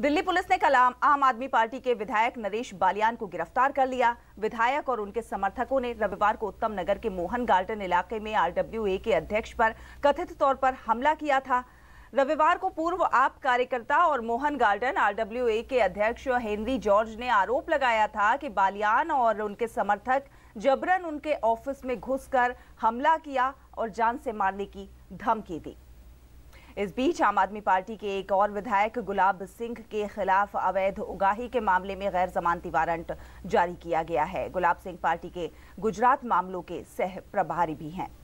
Delhi police ने कल आम आदमी पार्टी के विधायक नरेश बालियान को गिरफ्तार कर लिया विधायक और उनके समर्थकों ने रविवार को उत्तम नगर के मोहन गार्डन इलाके में आरडब्ल्यूए के अध्यक्ष पर कथित तौर पर हमला किया था रविवार को पूर्व आप कार्यकर्ता और मोहन गार्डन आरडब्ल्यूए के अध्यक्ष हेनरी जॉर्ज ने आरोप लगाया था कि बालियान और उनके समर्थक जबरन उनके ऑफिस में घुसकर हमला किया और जान से मारने की धमकी दी इस बीच आम आदमी पार्टी के एक और विधायक गुलाब सिंह के खिलाफ अवैध उगाही के मामले में गैर जमानती वारंट जारी किया गया है गुलाब सिंह पार्टी के गुजरात मामलों के सह प्रभारी भी हैं